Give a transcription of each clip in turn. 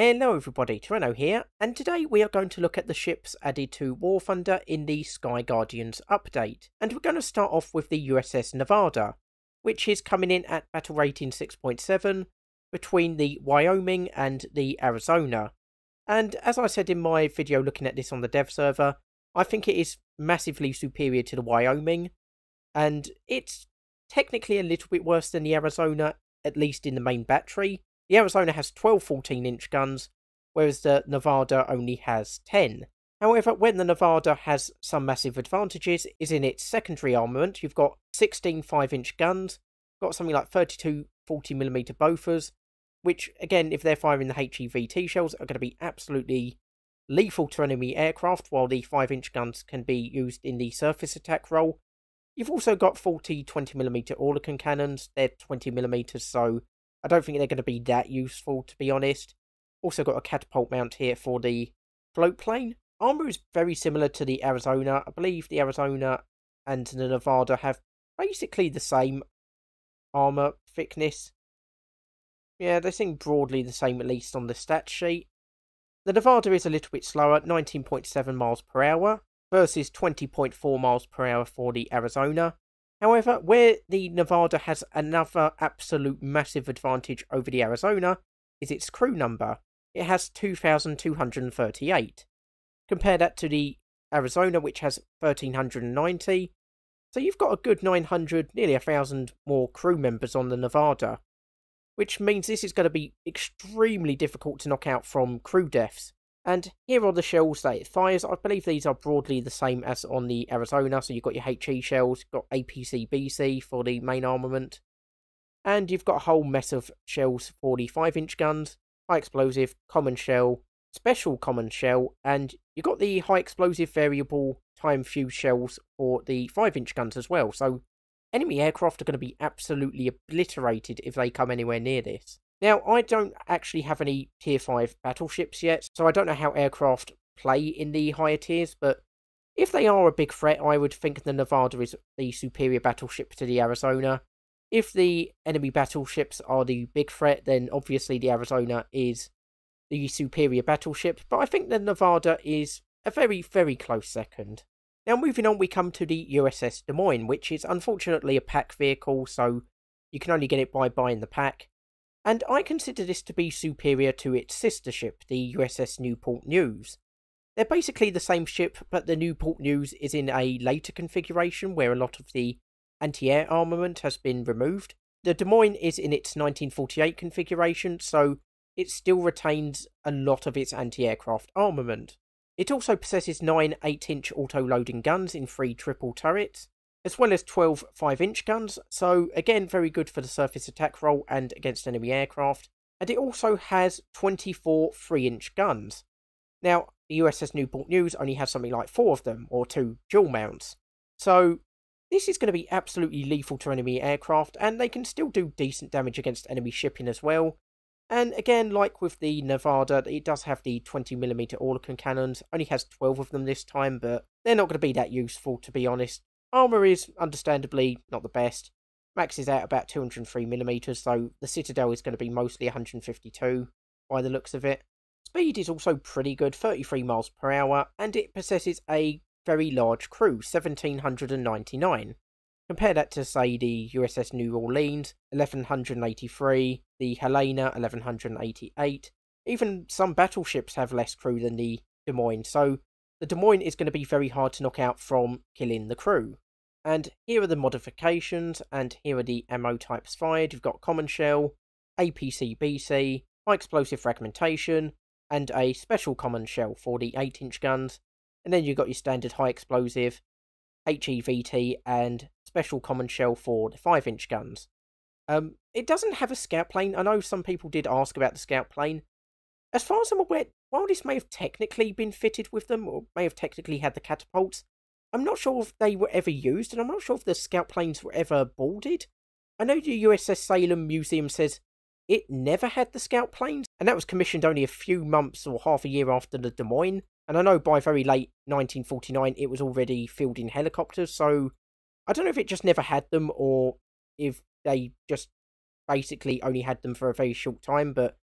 Hello everybody, Terreno here, and today we are going to look at the ships added to War Thunder in the Sky Guardians update, and we're going to start off with the USS Nevada, which is coming in at battle rating 6.7 between the Wyoming and the Arizona. And as I said in my video looking at this on the dev server, I think it is massively superior to the Wyoming, and it's technically a little bit worse than the Arizona, at least in the main battery, the Arizona has 12 14 inch guns, whereas the Nevada only has 10. However, when the Nevada has some massive advantages is in its secondary armament. You've got 16 5 inch guns, got something like 32 40 millimeter Bofors, which, again, if they're firing the HEVT shells, are going to be absolutely lethal to enemy aircraft, while the 5 inch guns can be used in the surface attack role. You've also got 40 20mm Orlican cannons, they're 20mm, so I don't think they're going to be that useful, to be honest. Also got a catapult mount here for the float plane. Armor is very similar to the Arizona. I believe the Arizona and the Nevada have basically the same armor thickness. Yeah, they seem broadly the same, at least on the stat sheet. The Nevada is a little bit slower, 19.7 miles per hour versus 20.4 miles per hour for the Arizona. However, where the Nevada has another absolute massive advantage over the Arizona is its crew number. It has 2,238. Compare that to the Arizona, which has 1,390. So you've got a good 900, nearly 1,000 more crew members on the Nevada, which means this is going to be extremely difficult to knock out from crew deaths. And here are the shells that it fires. I believe these are broadly the same as on the Arizona. So you've got your HE shells, got APC BC for the main armament. And you've got a whole mess of shells for the 5 inch guns, high explosive, common shell, special common shell, and you've got the high explosive variable time fuse shells for the 5 inch guns as well. So enemy aircraft are going to be absolutely obliterated if they come anywhere near this. Now, I don't actually have any tier 5 battleships yet, so I don't know how aircraft play in the higher tiers, but if they are a big threat, I would think the Nevada is the superior battleship to the Arizona. If the enemy battleships are the big threat, then obviously the Arizona is the superior battleship, but I think the Nevada is a very, very close second. Now, moving on, we come to the USS Des Moines, which is unfortunately a pack vehicle, so you can only get it by buying the pack and I consider this to be superior to its sister ship, the USS Newport News. They're basically the same ship, but the Newport News is in a later configuration where a lot of the anti air armament has been removed. The Des Moines is in its 1948 configuration, so it still retains a lot of its anti aircraft armament. It also possesses nine 8 inch auto loading guns in three triple turrets, as well as 12 5 inch guns, so again, very good for the surface attack role and against enemy aircraft. And it also has 24 3 inch guns. Now, the USS Newport News only has something like four of them, or two dual mounts. So, this is going to be absolutely lethal to enemy aircraft, and they can still do decent damage against enemy shipping as well. And again, like with the Nevada, it does have the 20mm Orlican cannons, only has 12 of them this time, but they're not going to be that useful to be honest. Armour is understandably not the best. Max is out about 203mm, so the Citadel is going to be mostly 152 by the looks of it. Speed is also pretty good, 33 miles per hour, and it possesses a very large crew, 1799. Compare that to, say, the USS New Orleans, 1183, the Helena, 1188. Even some battleships have less crew than the Des Moines, so the Des Moines is going to be very hard to knock out from killing the crew. And here are the modifications, and here are the ammo types fired. You've got Common Shell, APC-BC, High Explosive Fragmentation, and a special Common Shell for the 8-inch guns. And then you've got your standard High Explosive, HEVT, and special Common Shell for the 5-inch guns. Um, it doesn't have a scout plane. I know some people did ask about the scout plane. As far as I'm aware, while this may have technically been fitted with them, or may have technically had the catapults, I'm not sure if they were ever used, and I'm not sure if the scout planes were ever boarded. I know the USS Salem Museum says it never had the scout planes, and that was commissioned only a few months or half a year after the Des Moines. And I know by very late 1949 it was already filled in helicopters, so I don't know if it just never had them or if they just basically only had them for a very short time, but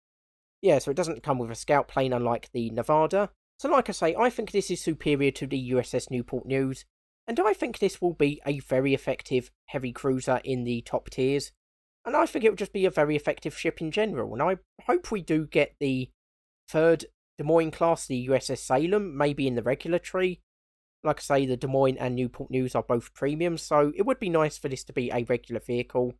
yeah, so it doesn't come with a scout plane unlike the Nevada. So like I say, I think this is superior to the USS Newport News, and I think this will be a very effective heavy cruiser in the top tiers. And I think it will just be a very effective ship in general, and I hope we do get the third Des Moines class, the USS Salem, maybe in the regular tree. Like I say, the Des Moines and Newport News are both premium, so it would be nice for this to be a regular vehicle.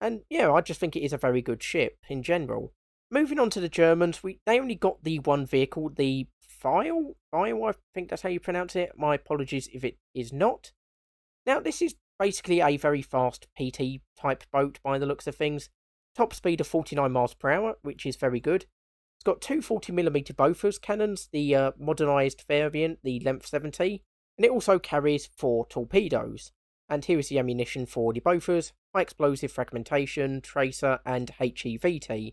And yeah, I just think it is a very good ship in general moving on to the Germans, we they only got the one vehicle, the File. File, I think that's how you pronounce it. My apologies if it is not. Now, this is basically a very fast PT type boat by the looks of things. Top speed of 49 miles per hour, which is very good. It's got two 40mm Bofors cannons, the uh, modernised variant, the length 70, and it also carries four torpedoes. And here is the ammunition for the Bofors, high explosive fragmentation, tracer, and HEVT.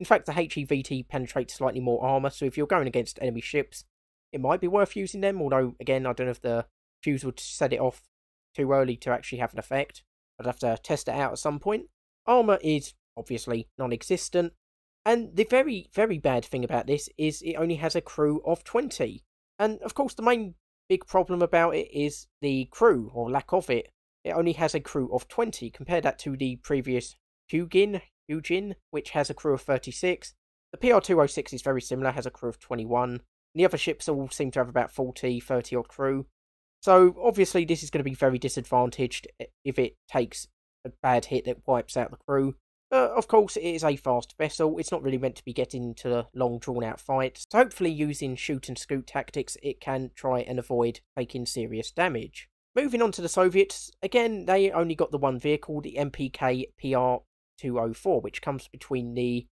In fact, the HEVT penetrates slightly more armor, so if you're going against enemy ships, it might be worth using them, although, again, I don't know if the fuse would set it off too early to actually have an effect. I'd have to test it out at some point. Armor is obviously non existent, and the very, very bad thing about this is it only has a crew of 20. And of course, the main big problem about it is the crew, or lack of it. It only has a crew of 20. Compare that to the previous Hugin Ujin, which has a crew of 36. The PR206 is very similar, has a crew of 21. The other ships all seem to have about 40, 30 odd crew. So obviously this is going to be very disadvantaged if it takes a bad hit that wipes out the crew. But of course it is a fast vessel, it's not really meant to be getting into long drawn out fights, so hopefully using shoot and scoot tactics it can try and avoid taking serious damage. Moving on to the Soviets, again they only got the one vehicle, the MPK PR 204, which comes between the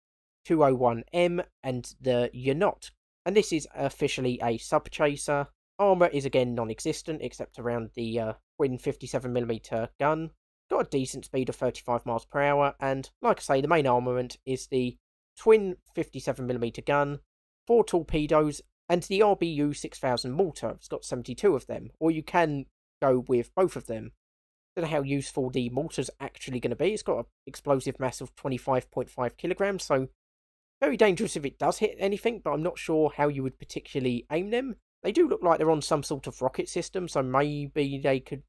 201M and the Yanot. And this is officially a sub chaser. Armour is again non-existent except around the uh, twin 57mm gun. Got a decent speed of 35 miles per hour, and like I say, the main armament is the twin 57mm gun, four torpedoes, and the RBU 6000 mortar. It's got 72 of them, or you can go with both of them. Don't know how useful the mortar's actually going to be. It's got an explosive mass of 25.5 kilograms, so very dangerous if it does hit anything, but I'm not sure how you would particularly aim them. They do look like they're on some sort of rocket system, so maybe they could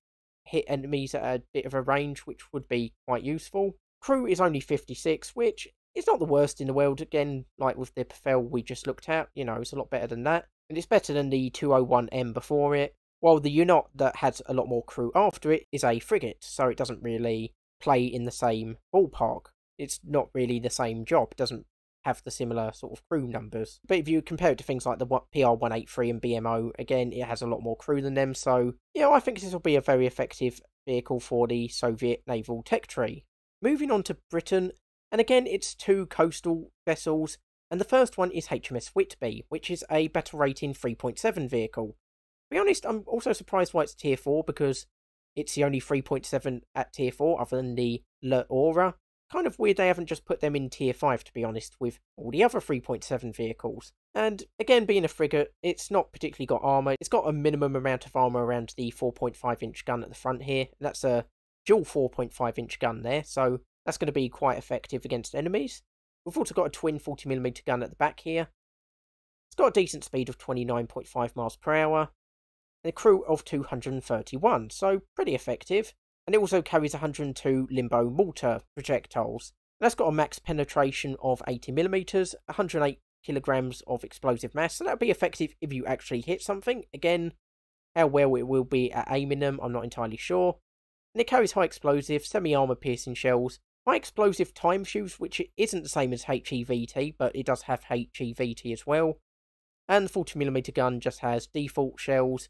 hit enemies at a bit of a range, which would be quite useful. Crew is only 56, which is not the worst in the world. Again, like with the Pfeil we just looked at, you know, it's a lot better than that. And it's better than the 201M before it. While the Unot that has a lot more crew after it is a frigate, so it doesn't really play in the same ballpark. It's not really the same job, doesn't have the similar sort of crew numbers. But if you compare it to things like the PR183 and BMO, again, it has a lot more crew than them. So, you know, I think this will be a very effective vehicle for the Soviet naval tech tree. Moving on to Britain, and again, it's two coastal vessels, and the first one is HMS Whitby, which is a battle rating 3.7 vehicle be honest, I'm also surprised why it's tier 4 because it's the only 3.7 at tier 4 other than the Le Aura. Kind of weird they haven't just put them in tier 5 to be honest with all the other 3.7 vehicles. And again, being a frigate, it's not particularly got armour. It's got a minimum amount of armour around the 4.5 inch gun at the front here. That's a dual 4.5 inch gun there, so that's going to be quite effective against enemies. We've also got a twin 40mm gun at the back here. It's got a decent speed of 29.5 miles per hour, and a crew of 231, so pretty effective. And it also carries 102 Limbo Mortar projectiles. that's got a max penetration of 80 millimeters, 108 kilograms of explosive mass, so that'll be effective if you actually hit something. Again, how well it will be at aiming them, I'm not entirely sure. And it carries high explosive, semi armor piercing shells, high explosive time fuse, which isn't the same as HEVT, but it does have HEVT as well. And the 40mm gun just has default shells,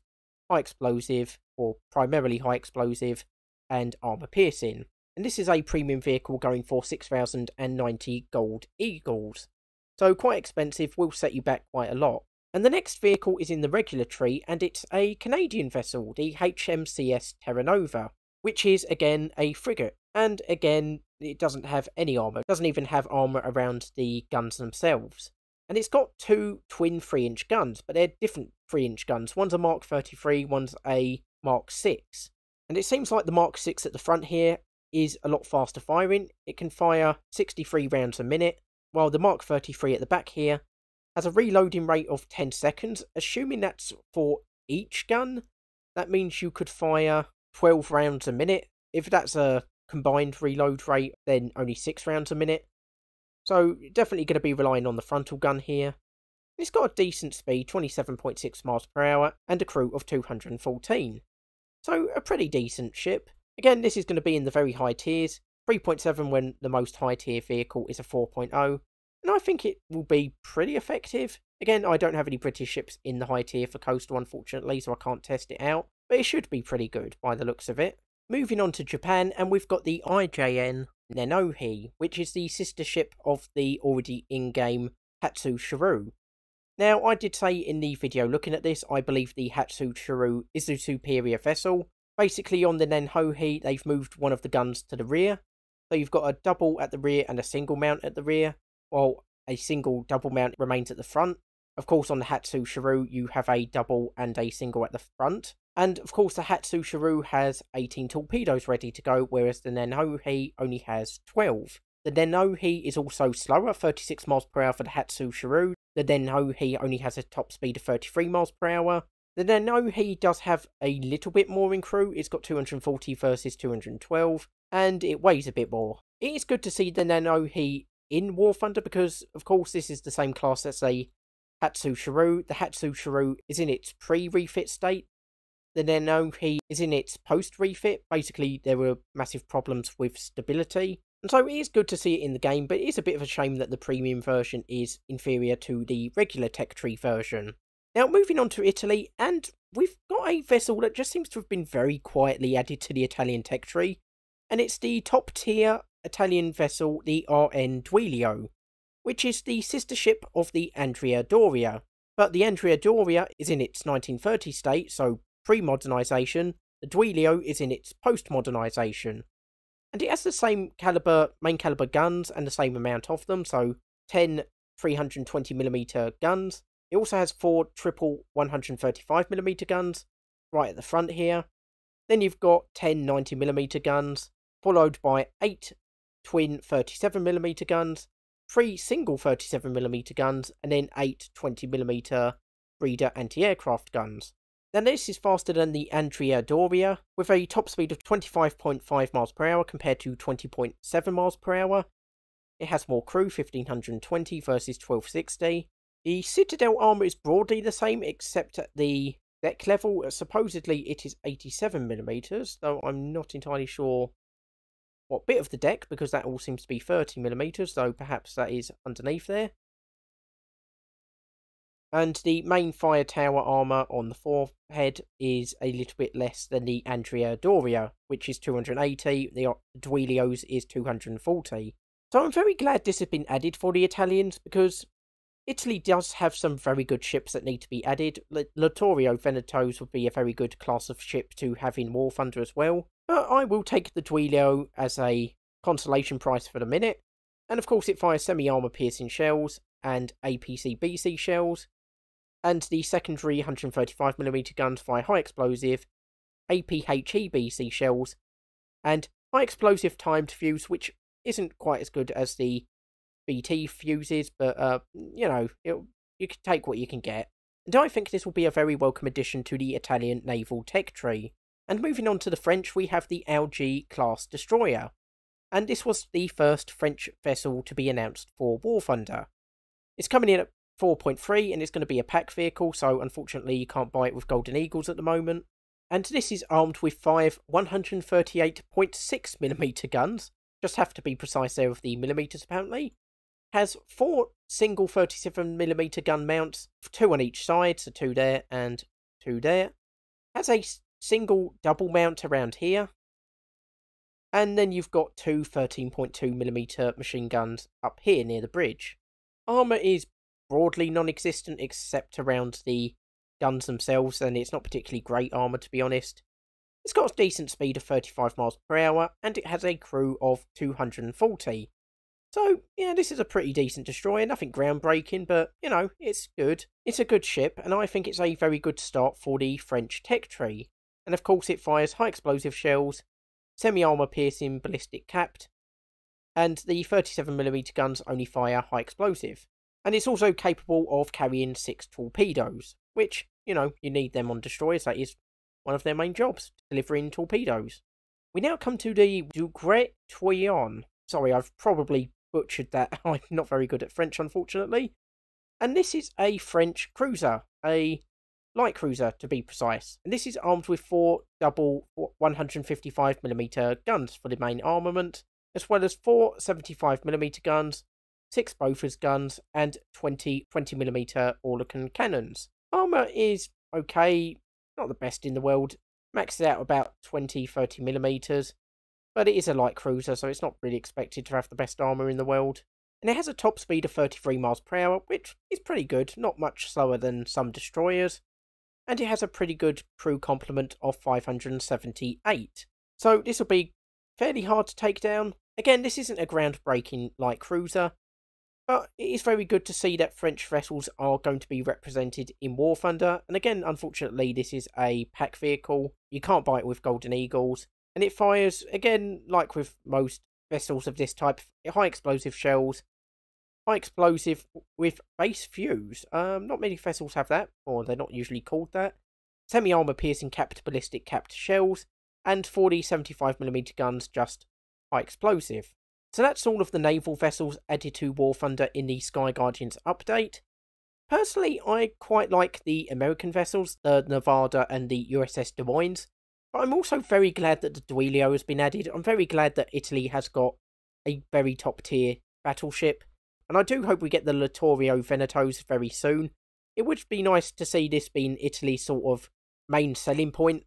high explosive, or primarily high explosive, and armor piercing. And this is a premium vehicle going for 6,090 gold eagles. So quite expensive, will set you back quite a lot. And the next vehicle is in the regular tree, and it's a Canadian vessel, the HMCS Terra Nova, which is again a frigate. And again, it doesn't have any armour, doesn't even have armour around the guns themselves. And it's got two twin 3 inch guns, but they're different 3 inch guns. One's a Mark 33, one's a Mark 6. And it seems like the Mark 6 at the front here is a lot faster firing. It can fire 63 rounds a minute, while the Mark 33 at the back here has a reloading rate of 10 seconds. Assuming that's for each gun, that means you could fire 12 rounds a minute. If that's a combined reload rate, then only 6 rounds a minute. So definitely going to be relying on the frontal gun here. It's got a decent speed, 27.6 miles per hour, and a crew of 214. So a pretty decent ship. Again, this is going to be in the very high tiers, 3.7 when the most high tier vehicle is a 4.0, and I think it will be pretty effective. Again, I don't have any British ships in the high tier for Coastal unfortunately, so I can't test it out, but it should be pretty good by the looks of it. Moving on to Japan, and we've got the IJN Nenohi, which is the sister ship of the already in-game Hatsu Shiru. Now, I did say in the video looking at this, I believe the Hatsu Shiru is the superior vessel. Basically, on the Nenhohi, they've moved one of the guns to the rear. So you've got a double at the rear and a single mount at the rear, while a single double mount remains at the front. Of course, on the Hatsu Shiru, you have a double and a single at the front. And of course, the Hatsushiru has 18 torpedoes ready to go, whereas the Nanohi only has 12. The Nenohi is also slower, 36 miles per hour for the Hatsushiru. The Nenohi only has a top speed of 33 miles per hour. The Nenohi does have a little bit more in crew. It's got 240 versus 212, and it weighs a bit more. It is good to see the Nenohi in War Thunder because, of course, this is the same class as the Hatsushiru. The Hatsushiru is in its pre-refit state the Nanoki is in its post refit. Basically, there were massive problems with stability. And so it is good to see it in the game, but it is a bit of a shame that the premium version is inferior to the regular Tech Tree version. Now, moving on to Italy, and we've got a vessel that just seems to have been very quietly added to the Italian Tech Tree, and it's the top tier Italian vessel, the RN Duilio, which is the sister ship of the Andrea Doria. But the Andrea Doria is in its 1930 state, so pre-modernisation, the Duilio is in its post-modernisation. And it has the same caliber, main caliber guns and the same amount of them, so 10 320mm guns. It also has four triple 135mm guns right at the front here. Then you've got 10 90mm guns, followed by eight twin 37mm guns, three single 37mm guns, and then eight 20mm Breeder anti aircraft guns. Their this is faster than the Andrea Doria, with a top speed of 25.5 miles per hour compared to 20.7 miles per hour. It has more crew, 1520 versus 1260. The Citadel armour is broadly the same, except at the deck level. Supposedly it is millimeters, though I'm not entirely sure what bit of the deck, because that all seems to be 30 millimeters. though perhaps that is underneath there. And the main fire tower armor on the forehead is a little bit less than the Andrea Doria, which is 280, the Duilio's is 240. So I'm very glad this has been added for the Italians because Italy does have some very good ships that need to be added. Latorio Venetos would be a very good class of ship to have in War Thunder as well. But I will take the Duilio as a consolation prize for the minute. And of course it fires semi-armor piercing shells and APC-BC shells and the secondary 135mm guns fire high explosive, APHEBC shells, and high explosive timed fuse, which isn't quite as good as the BT fuses, but uh, you know, it, you can take what you can get. And I think this will be a very welcome addition to the Italian naval tech tree. And moving on to the French, we have the LG class destroyer. And this was the first French vessel to be announced for War Thunder. It's coming in at 4.3 and it's going to be a pack vehicle, so unfortunately you can't buy it with Golden Eagles at the moment. And this is armed with five 138.6mm guns, just have to be precise there with the millimetres apparently. Has four single 37mm gun mounts, two on each side, so two there and two there. Has a single double mount around here. And then you've got two 13.2mm machine guns up here near the bridge. Armour is broadly non-existent except around the guns themselves, and it's not particularly great armor to be honest. It's got a decent speed of 35 miles per hour, and it has a crew of 240. So, yeah, this is a pretty decent destroyer, nothing groundbreaking, but, you know, it's good. It's a good ship, and I think it's a very good start for the French tech tree. And of course, it fires high explosive shells, semi armour piercing, ballistic capped, and the 37mm guns only fire high explosive. And it's also capable of carrying six torpedoes, which, you know, you need them on destroyers. That is one of their main jobs, delivering torpedoes. We now come to the Dugret Troyon. Sorry, I've probably butchered that. I'm not very good at French, unfortunately. And this is a French cruiser, a light cruiser to be precise. And this is armed with four double 155mm guns for the main armament, as well as four 75mm guns six Bofors guns, and 20 20mm Orlican cannons. Armour is okay, not the best in the world, maxes out about 20 30mm, but it is a light cruiser, so it's not really expected to have the best armour in the world. And it has a top speed of 33 miles per hour, which is pretty good, not much slower than some destroyers. And it has a pretty good crew complement of 578. So this will be fairly hard to take down. Again, this isn't a groundbreaking light cruiser, but it is very good to see that French vessels are going to be represented in War Thunder. And again, unfortunately, this is a pack vehicle. You can't buy it with Golden Eagles. And it fires, again, like with most vessels of this type, high explosive shells. High explosive with base fuse. Um, not many vessels have that, or they're not usually called that. Semi-armor piercing capped ballistic capped shells. And 40 75mm guns just high explosive. So that's all of the naval vessels added to War Thunder in the Sky Guardians update. Personally, I quite like the American vessels, the Nevada and the USS Des Moines, but I'm also very glad that the Duilio has been added. I'm very glad that Italy has got a very top tier battleship, and I do hope we get the Littorio Venetos very soon. It would be nice to see this being Italy's sort of main selling point,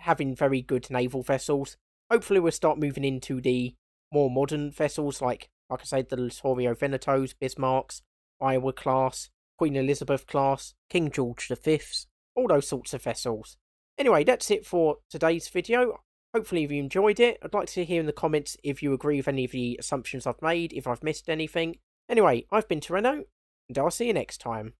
having very good naval vessels. Hopefully, we'll start moving into the more modern vessels like, like I say, the Lisorio Venetos, Bismarcks, Iowa class, Queen Elizabeth class, King George V's, all those sorts of vessels. Anyway, that's it for today's video. Hopefully you enjoyed it. I'd like to hear in the comments if you agree with any of the assumptions I've made, if I've missed anything. Anyway, I've been Toreno, and I'll see you next time.